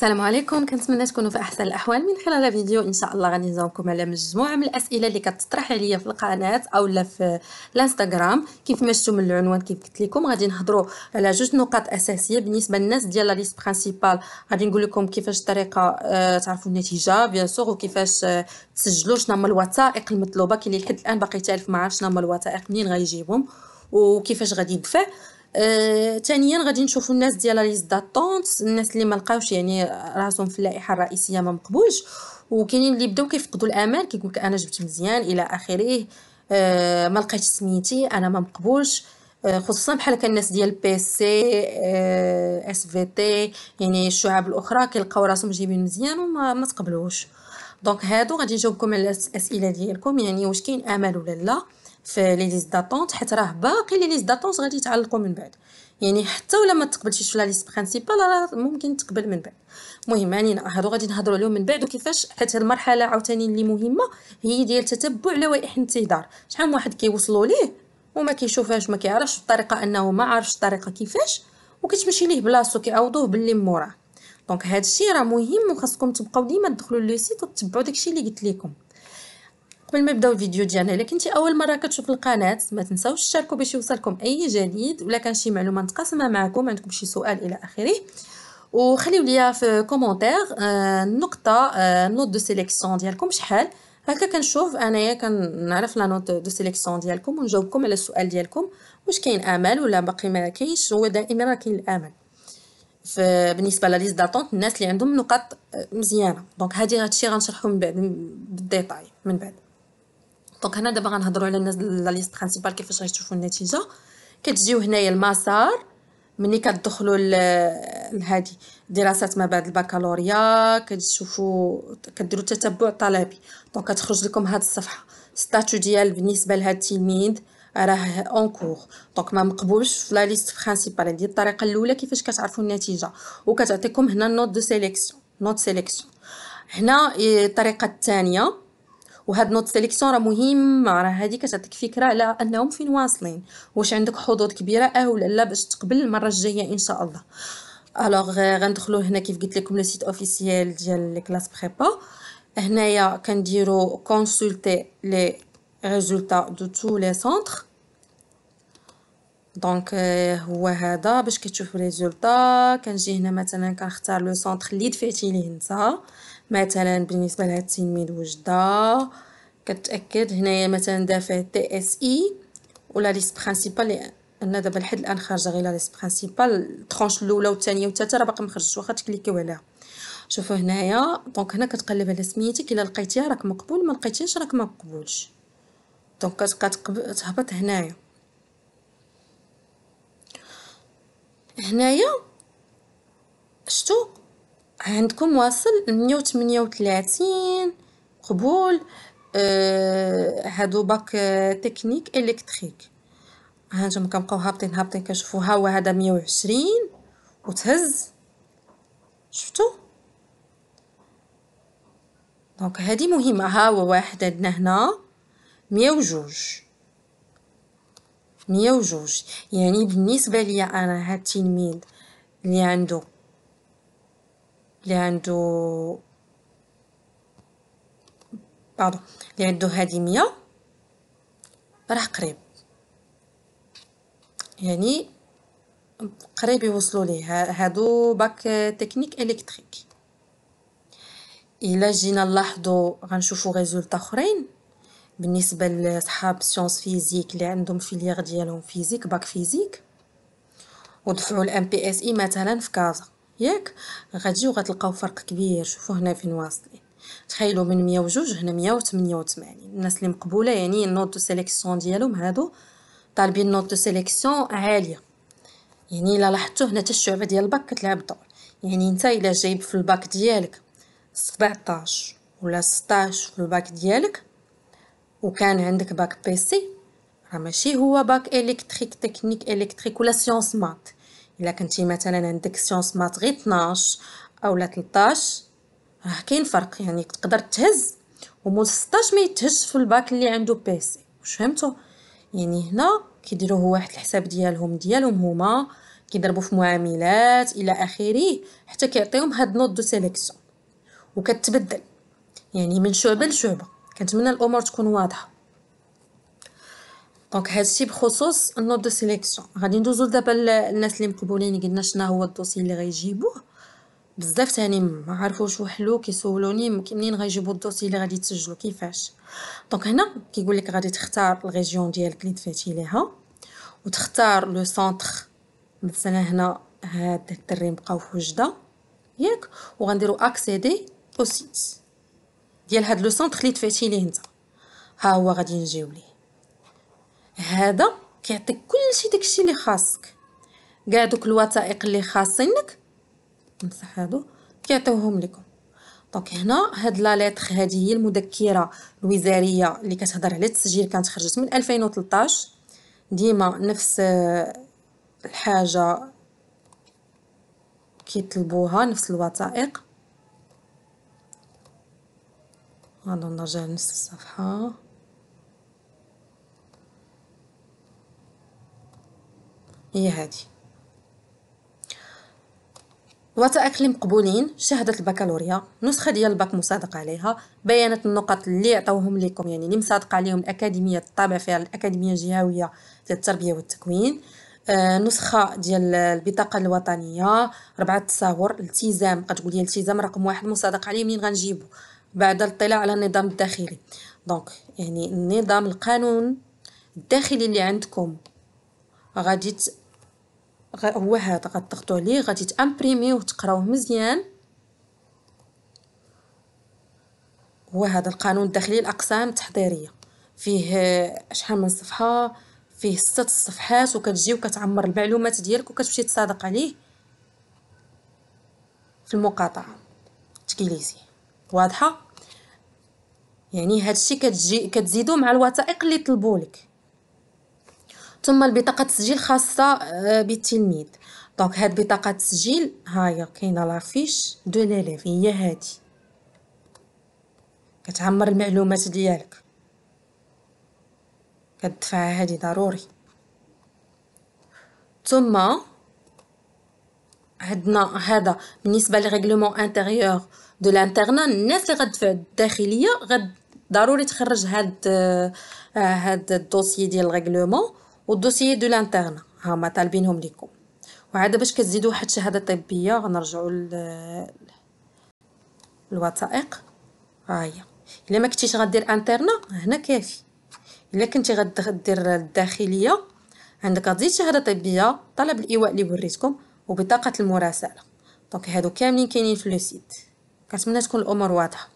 السلام عليكم كنتمنى تكونوا في احسن الاحوال من خلال الفيديو ان شاء الله غادي نجاوبكم على مجموعه من الاسئله اللي كتطرح عليا في القناه اولا في الانستغرام كيف ما شفتوا من العنوان كيف قلت لكم غادي نهضروا على جوج نقاط اساسيه بالنسبه للناس ديال لا ليست برينسيبال غادي نقول لكم كيفاش الطريقه آه، تعرفوا النتيجه بيان سور وكيفاش آه، تسجلوا شنو هما الوثائق المطلوبه كاين اللي لحد الان باقي تعرف ما عرفش شنو هما الوثائق منين غيجيبهم وكيفاش غادي يدفع ثانيا آه، غادي نشوفوا الناس ديال لا ليست داتونت الناس اللي ما لقاوش يعني راسهم في اللائحه الرئيسيه ما مقبولش وكاينين اللي بداو كيفقدوا الامل كيقول لك انا جبت مزيان الى اخره أه ما لقيتش سميتي انا ما مقبولش آه، خصوصا بحال هكا الناس ديال بي سي اس في تي يعني الشعب الاخرى كيلقاو راسهم جايبين مزيان وما ما تقبلوش دونك هادو غادي نجاوبكم على الاسئله ديالكم يعني واش كاين امل ولا لا في لي ليست داتونت حيت راه باقي لي ليست داتونت غادي يتعلقوا من بعد يعني حتى ولا ما تقبلتيش في لا ليست برينسيبال راه ممكن تقبل من بعد المهم يعني هادو غادي نهضروا عليهم من بعد وكيفاش حيت المرحله عاوتاني اللي مهمه هي ديال تتبع لوائح الانتظار شحال من واحد كيوصلوا ليه وما كيشوفهاش ما كيعرفش الطريقه انه ما عارفش الطريقه كيفاش وكتمشي ليه بلاصتو كيعوضوه باللي موراه دونك هادشي راه مهم وخاصكم تبقاو ديما تدخلوا لو سيت وتتبعوا داكشي اللي قلت لكم قبل ما نبداو الفيديو ديالنا الا كنتي اول مره كتشوف القناه ما تنساوش تشاركوا باش يوصلكم اي جديد ولا كان شي معلومه نتقاسمها معكم عندكم شي سؤال الى اخره وخليو ليا في كومونتير النقطه نوت دو سيليكسيون ديالكم شحال هكا كنشوف انايا كنعرف لا نوت دو سيليكسيون ديالكم ونجاوبكم على السؤال ديالكم واش كاين امل ولا باقي ما كاينش هو دائما راه كاين الامل بالنسبه لا ليست داتونت الناس اللي عندهم نقاط آه، مزيانه دونك هذه هادشي غنشرحو من بعد بالديتاي من بعد دونك هنا دابا غنهضروا على الناس لا ليست برينسيبال كيفاش غيشوفوا النتيجه كتجيو هنايا المسار ملي كتدخلوا لهادي دراسات ما بعد البكالوريا كتشوفوا كديروا تتبع طلبي دونك كتخرج لكم هاد الصفحه ستاتو ديال بالنسبه لهاد التلميذ راه اون كور دونك ما مقبولش في لا ليست برينسيبال هذه الطريقه الاولى كيفاش كتعرفوا النتيجه وكتعطيكم هنا النوت دو سيليكسيون نوت سيليكسيون هنا الطريقه الثانيه وهاد نوت سيليكسيون راه مهم راه هادي كتعطيك فكره على انهم فين واصلين واش عندك حظوظ كبيره اه ولا لا باش تقبل المره الجايه ان شاء الله الوغ euh, غندخلو هنا كيف قلت لكم لو سيت اوفيسيال ديال لي كلاس بريبا هنايا كنديرو كونسولتي لي ريزولتا دو تو لي سونتر دونك هو هذا باش كتشوف ريزولتا كنجي هنا مثلا كنختار لو سونتر اللي دفعتي ليه نتا مثلا بالنسبه لهاد التلميذ وجده كتاكد هنايا مثلا دافع تي اس اي ولا ليست برينسيبال لي انا دابا لحد الان خارجه غير لا ليست برينسيبال الترونش الاولى والثانيه والثالثه راه باقي ما خرجتش واخا تكليكيو عليها شوفوا هنايا دونك هنا كتقلب على سميتك الا لقيتيها راك مقبول ما لقيتيهاش راك ما مقبولش دونك كتهبط هنايا هنايا شتو عندكم واصل مية وتمنية وتلاتين قبول آه، هادو باك آه، تكنيك الكتريك هانتوما كنبقاو هابطين هابطين كنشوفو ها هو هذا مية وعشرين وتهز شفتو دونك هادي مهمه ها هو واحد عندنا هنا مية وجوج مية وجوج يعني بالنسبه ليا انا هاد التلميذ اللي عنده اللي عنده بعض اللي عنده هادي مية راه قريب يعني قريب يوصلوا ليه هادو باك تكنيك الكتريك الا جينا نلاحظوا غنشوفوا ريزولتا اخرين بالنسبه لصحاب سيونس فيزيك اللي عندهم فيليير ديالهم فيزيك باك فيزيك ودفعوا الام بي اس اي مثلا في كازا ياك غتجيو غتلقاو فرق كبير شوفوا هنا فين واصلين تخيلوا من 102 هنا 188 الناس اللي مقبوله يعني النوت دو سيليكسيون ديالهم هادو طالبين النوت دو سيليكسيون عاليه يعني الا لاحظتوا هنا حتى الشعبه ديال الباك كتلعب دور يعني انت الا جايب في الباك ديالك 17 ولا 16 في الباك ديالك وكان عندك باك بيسي راه ماشي هو باك الكتريك تكنيك الكتريك ولا سيونس مات الا كنتي مثلا عندك سيونس مات غير 12 اولا 13 راه كاين فرق يعني تقدر تهز ومول 16 ما يتهزش في الباك اللي عنده بيسي واش فهمتوا يعني هنا كيديروا هو واحد الحساب ديالهم ديالهم هما كيضربوا في معاملات الى اخره حتى كيعطيهم هاد نوت دو سيليكسيون وكتبدل يعني من شعبه لشعبه كنتمنى الامور تكون واضحه دونك هادشي بخصوص النوت دو سيليكسيون غادي ندوزو دابا الناس اللي مقبولين قلنا شنو هو الدوسي اللي غيجيبوه بزاف تاني ما عرفوش وحلو كيسولوني منين غيجيبو الدوسي اللي غادي تسجلو كيفاش دونك هنا كيقول لك غادي تختار الريجيون ديالك اللي دفعتي ليها وتختار لو سونتر مثلا هنا هاد الدري بقاو في وجده ياك وغنديرو اكسيدي او سيت ديال هاد لو سونتر اللي دفعتي ليه نتا ها هو غادي نجيو ليه هذا كيعطيك كلشي داكشي اللي خاصك كاع دوك الوثائق اللي خاصينك نمسح هادو كيعطيوهم لكم دونك هنا هاد لا ليتر هادي هي المذكره الوزاريه اللي كتهضر على التسجيل كانت خرجت من 2013 ديما نفس آه، الحاجه كيطلبوها نفس الوثائق غنرجع لنفس الصفحه هي هذه وتأقليم مقبولين شهادة البكالوريا نسخة ديال الباك مصادق عليها بيانات النقط اللي عطاوهم لكم يعني اللي مصادقة عليهم الأكاديمية الطابع فيها الأكاديمية الجهوية ديال التربية والتكوين آه نسخة ديال البطاقة الوطنية ربعة تصاور التزام كتقول لي التزام رقم واحد مصادق عليه منين غنجيبو بعد الاطلاع على النظام الداخلي دونك يعني النظام القانون الداخلي اللي عندكم غادي ت... غ... هو هذا غتضغطوا عليه غادي تامبريميو تقراوه مزيان هو هذا القانون الداخلي الاقسام التحضيريه فيه آه، شحال من صفحه فيه ستة صفحات وكتجي وكتعمر المعلومات ديالك وكتمشي تصادق عليه في المقاطعه تكليزي واضحه يعني هادشي كتجي كتزيدو مع الوثائق اللي لك ثم البطاقه التسجيل خاصه آه، بالتلميذ دونك هاد بطاقه التسجيل هاهي كاينه لافيش دو ليليف هي هادي كتعمر المعلومات ديالك كتدفع هادي ضروري ثم عندنا هذا بالنسبه لريغلومون انتيريور دو لانترنا الناس اللي غتدفع الداخليه غد ضروري تخرج هاد آه، هاد الدوسي ديال الريغلومون والدوسي دو لانترن ما طالبينهم ليكم وعاد باش كتزيدوا واحد الشهاده طبيه غنرجعوا ل الوثائق ها هي الا ما كنتيش غدير انترنا هنا كافي الا كنتي غدير الداخليه عندك غتزيد شهاده طبيه طلب الايواء اللي وريتكم وبطاقه المراسله دونك هادو كاملين كاينين في لو سيت كنتمنى تكون الامور واضحه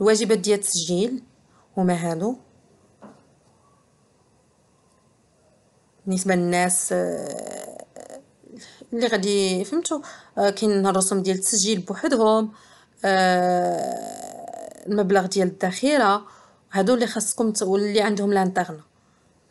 الواجبات ديال التسجيل هما هادو بالنسبه للناس آه، اللي غادي فهمتوا آه، كاين الرسوم ديال التسجيل بوحدهم آه، المبلغ ديال الذخيره هادو اللي خاصكم واللي عندهم لانترن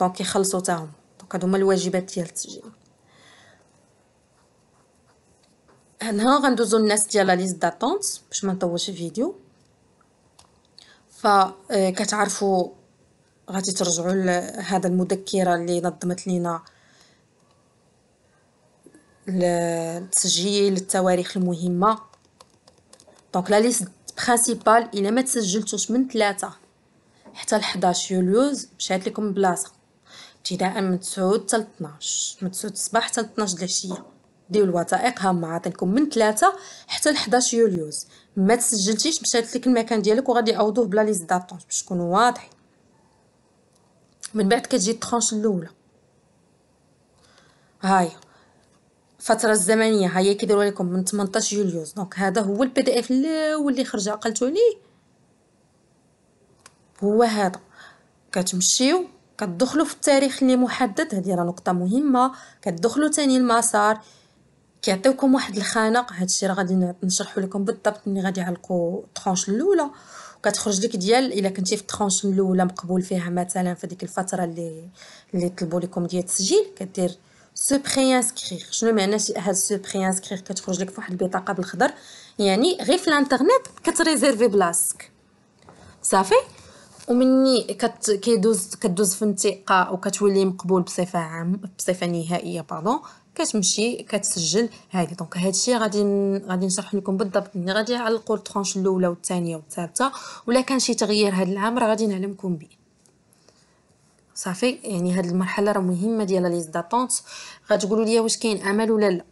دونك يخلصوا تاهم دونك هادو هما الواجبات ديال التسجيل هنا غندوزو الناس ديال لا ليست داتونت باش ما نطولش الفيديو فكتعرفوا غادي ترجعوا لهذا المذكره اللي نظمت لينا لتسجيل التواريخ المهمه دونك لا ليست برينسيبال الا ما تسجلتوش من 3 حتى ل 11 يوليوز مشات لكم بلاصه ابتداء من 9 حتى 12 من 9 الصباح حتى 12 العشيه ديو الوثائق ها معطيكم من 3 حتى ل 11 يوليوز ما تسجلتيش مشات لك المكان ديالك وغادي يعوضوه بلا ليست داتون باش تكونوا واضحين من بعد كتجي الطرونش الاولى هاي الفتره الزمنيه هي كيديروها لكم من 18 يوليوز دونك هذا هو البي دي اف الاول اللي خرج عقلتو ليه هو هذا كتمشيو كتدخلوا في التاريخ اللي محدد هذه راه نقطه مهمه كتدخلوا تاني المسار كيعطيوكم واحد الخانق الشيء راه غادي نشرحو لكم بالضبط ملي غادي يعلقوا الطرونش الاولى كتخرج لك ديال الا كنتي في الطرونش الاولى مقبول فيها مثلا في ديك الفتره اللي اللي طلبوا لكم ديال التسجيل كدير سو بري انسكريغ شنو معنى هاد سو بري انسكريغ كتخرج لك فواحد البطاقه بالخضر يعني غير في الانترنيت كتريزيرفي بلاصتك صافي ومني كت كيدوز كدوز في الانتقاء وكتولي مقبول بصفه عام بصفه نهائيه باردون كتمشي كتسجل هادي دونك هادشي غادي غادي نشرح لكم بالضبط ملي غادي نعلقوا الترونش الاولى والثانيه والثالثه ولا كان شي تغيير هاد العام راه غادي نعلمكم به صافي يعني هاد المرحله راه مهمه ديال لي داتونت غتقولوا لي واش كاين امل ولا لا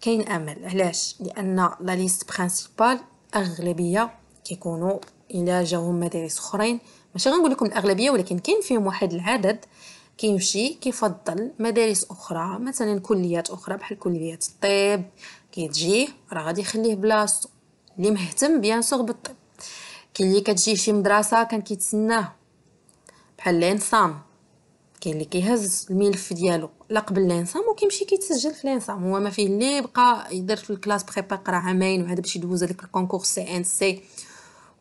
كاين امل علاش لان لا ليست برينسيبال اغلبيه كيكونوا الا جاهم مدارس اخرين ماشي غنقول لكم الاغلبيه ولكن كاين فيهم واحد العدد كيمشي كيفضل مدارس اخرى مثلا كليات اخرى بحال كليات الطب كيتجي راه غادي يخليه بلاصتو اللي مهتم بيان سور بالطب كاين اللي كتجي شي مدرسه كان كيتسناه بحال لينسام كاين اللي كيهز الملف ديالو لا قبل لينسام وكيمشي كيتسجل في لينسام هو ما فيه اللي بقى يدير في الكلاس بريبا قرا عامين وعاد باش يدوز هذاك الكونكور سي ان سي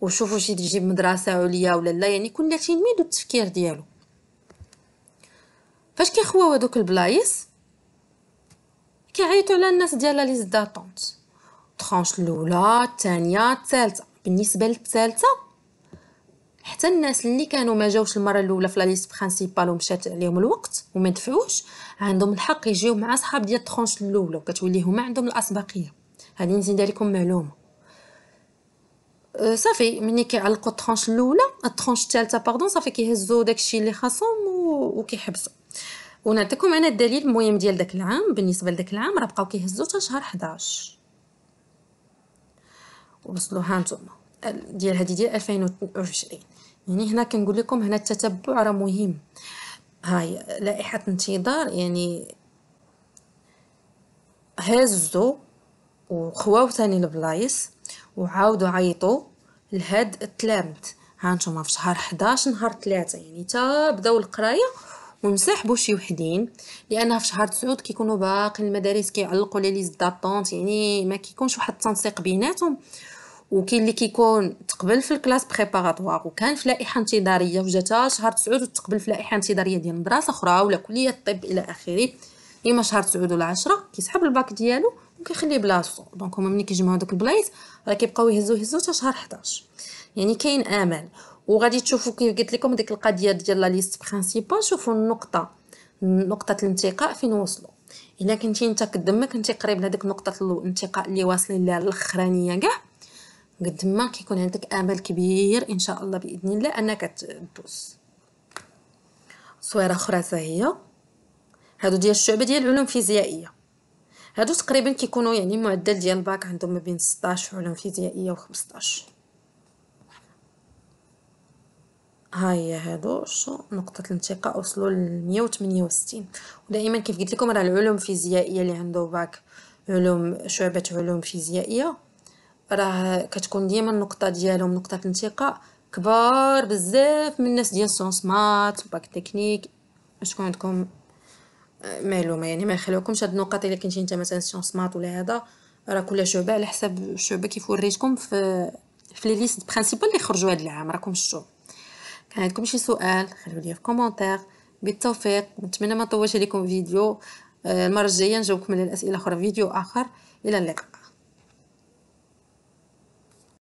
وشوفوا شي تجيب مدرسه عليا ولا لا يعني كل تلميذ التفكير ديالو فاش كيخواو هادوك البلايص كيعيطوا على الناس ديال ليست داتونت طرونش الاولى الثانيه الثالثه بالنسبه للثالثه حتى الناس اللي كانوا ما جاوش المره الاولى في لا ليست برينسيبال ومشات عليهم الوقت وما دفعوش عندهم الحق يجيو مع صحاب ديال الطرونش الاولى وكتولي هما عندهم الاسبقيه هذه نزيد لكم معلومه أه، صافي ملي كيعلقوا الطرونش الاولى الطرونش الثالثه باردون صافي كيهزوا داكشي اللي خاصهم وكيحبسوا ونعطيكم انا الدليل المهم ديال داك العام بالنسبه لذاك العام راه بقاو كيهزوا حتى شهر 11 وصلوها نتوما ديال هذه ديال 2020 يعني هنا كنقول لكم هنا التتبع راه مهم هاي لائحه انتظار يعني هزوا وخواو ثاني البلايص وعاودوا عيطوا لهاد ها هانتوما في شهر 11 نهار 3 يعني تا بداو القرايه ومساحبوا شي وحدين لانها في شهر تسعود كيكونوا باقي المدارس كيعلقوا لي ليز داتونت يعني ما كيكونش واحد التنسيق بيناتهم وكاين اللي كيكون تقبل في الكلاس بريباراتوار وكان في لائحه انتظاريه وجات شهر تسعود وتقبل في لائحه انتظاريه ديال مدرسه اخرى ولا كليه الطب الى اخره اما شهر تسعود ولا عشرة كيسحب الباك ديالو وكيخلي بلاصتو دونك هما ملي كيجمعوا دوك البلايص راه كيبقاو يهزو يهزو حتى شهر 11 يعني كاين امل وغادي تشوفوا كيف قلت لكم ديك القضيه ديال لا ليست برينسيبال شوفوا النقطه نقطه الانتقاء فين وصلوا الا كنتي انت كدما كنتي قريب لهذيك نقطه الانتقاء اللي واصلين لها الاخرانيه كاع ما كيكون عندك امل كبير ان شاء الله باذن الله انك تدوس صويره اخرى هي هادو ديال الشعبه ديال العلوم الفيزيائيه هادو تقريبا كيكونوا يعني معدل ديال الباك عندهم ما بين 16 علوم فيزيائيه و15 ها هي هادو شو نقطة الانتقاء وصلوا ل 168 ودائما كيف قلت لكم راه العلوم الفيزيائية اللي عنده باك علوم شعبة علوم فيزيائية راه كتكون ديما النقطة ديالهم نقطة الانتقاء كبار بزاف من الناس ديال سونس مات باك تكنيك شكون عندكم آه، معلومه يعني ما يخلوكمش هاد النقط الا كنتي انت مثلا سونس مات ولا هذا راه كل شعبه على حساب الشعبه كيف وريتكم في في لي ليست برينسيبال اللي خرجوا هاد العام راكم شتو كان عندكم شي سؤال خليو لي في كومونتير بالتوفيق نتمنى ما طولش عليكم فيديو آه، المره الجايه نجاوبكم على الاسئله اخرى فيديو اخر الى اللقاء